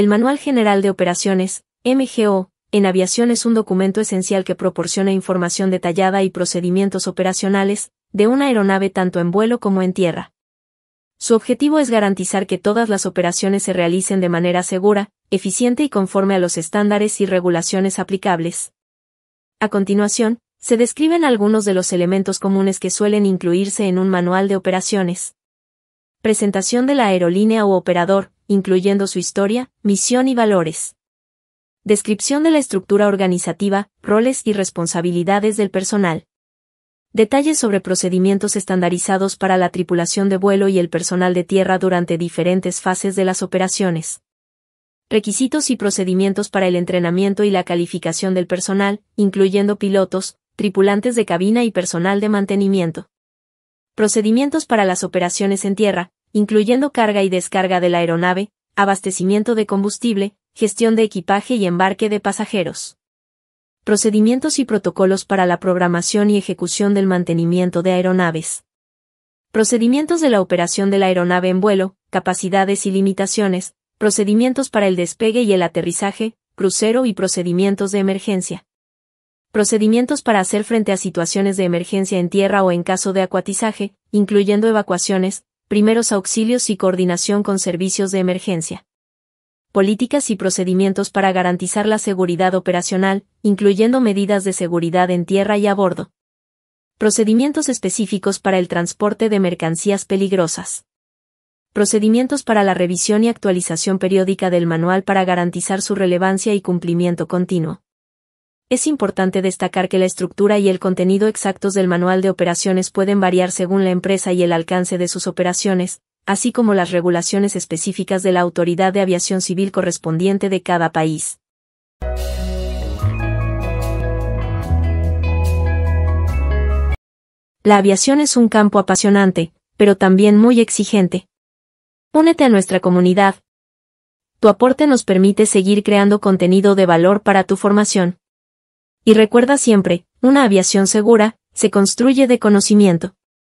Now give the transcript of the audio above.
El Manual General de Operaciones, MGO, en aviación es un documento esencial que proporciona información detallada y procedimientos operacionales de una aeronave tanto en vuelo como en tierra. Su objetivo es garantizar que todas las operaciones se realicen de manera segura, eficiente y conforme a los estándares y regulaciones aplicables. A continuación, se describen algunos de los elementos comunes que suelen incluirse en un manual de operaciones. Presentación de la aerolínea u operador, incluyendo su historia, misión y valores. Descripción de la estructura organizativa, roles y responsabilidades del personal. Detalles sobre procedimientos estandarizados para la tripulación de vuelo y el personal de tierra durante diferentes fases de las operaciones. Requisitos y procedimientos para el entrenamiento y la calificación del personal, incluyendo pilotos, tripulantes de cabina y personal de mantenimiento. Procedimientos para las operaciones en tierra, incluyendo carga y descarga de la aeronave, abastecimiento de combustible, gestión de equipaje y embarque de pasajeros. Procedimientos y protocolos para la programación y ejecución del mantenimiento de aeronaves. Procedimientos de la operación de la aeronave en vuelo, capacidades y limitaciones, procedimientos para el despegue y el aterrizaje, crucero y procedimientos de emergencia. Procedimientos para hacer frente a situaciones de emergencia en tierra o en caso de acuatizaje, incluyendo evacuaciones, primeros auxilios y coordinación con servicios de emergencia. Políticas y procedimientos para garantizar la seguridad operacional, incluyendo medidas de seguridad en tierra y a bordo. Procedimientos específicos para el transporte de mercancías peligrosas. Procedimientos para la revisión y actualización periódica del manual para garantizar su relevancia y cumplimiento continuo es importante destacar que la estructura y el contenido exactos del manual de operaciones pueden variar según la empresa y el alcance de sus operaciones, así como las regulaciones específicas de la Autoridad de Aviación Civil correspondiente de cada país. La aviación es un campo apasionante, pero también muy exigente. Únete a nuestra comunidad. Tu aporte nos permite seguir creando contenido de valor para tu formación. Y recuerda siempre, una aviación segura, se construye de conocimiento.